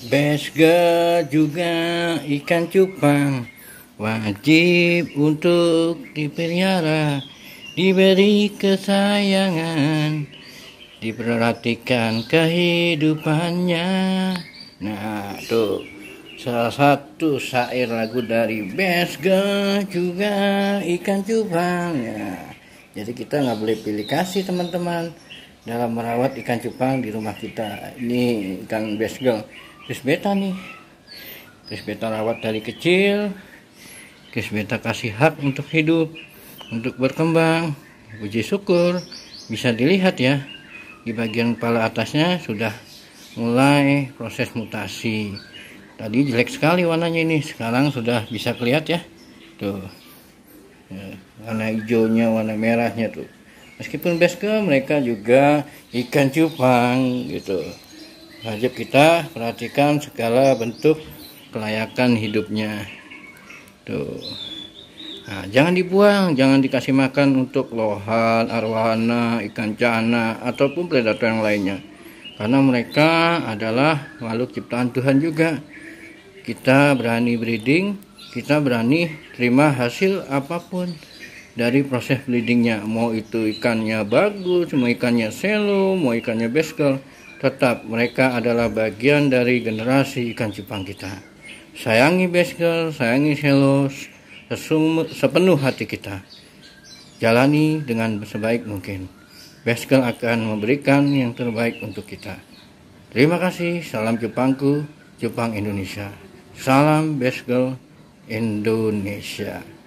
Besga juga ikan cupang wajib untuk dipelihara, diberi kesayangan, diperhatikan kehidupannya. Nah, tuh salah satu syair lagu dari Besga juga ikan cupang. Ya. Jadi kita nggak boleh pilih kasih teman-teman dalam merawat ikan cupang di rumah kita. Ini ikan besgel Chris Beta nih Chris Beta rawat dari kecil Chris Beta kasih hak untuk hidup untuk berkembang puji syukur bisa dilihat ya di bagian kepala atasnya sudah mulai proses mutasi tadi jelek sekali warnanya ini sekarang sudah bisa kelihat ya tuh ya, warna hijaunya warna merahnya tuh meskipun base mereka juga ikan cupang gitu wajib kita perhatikan segala bentuk kelayakan hidupnya tuh nah, jangan dibuang jangan dikasih makan untuk lohan arwana ikan cana ataupun predator yang lainnya karena mereka adalah makhluk ciptaan Tuhan juga kita berani breeding kita berani terima hasil apapun dari proses breedingnya. mau itu ikannya bagus mau ikannya selo mau ikannya beskel Tetap mereka adalah bagian dari generasi ikan cupang kita. Sayangi Beskel, sayangi Selos, sepenuh hati kita. Jalani dengan sebaik mungkin. Beskel akan memberikan yang terbaik untuk kita. Terima kasih, salam cupangku, cupang Indonesia. Salam Beskel Indonesia.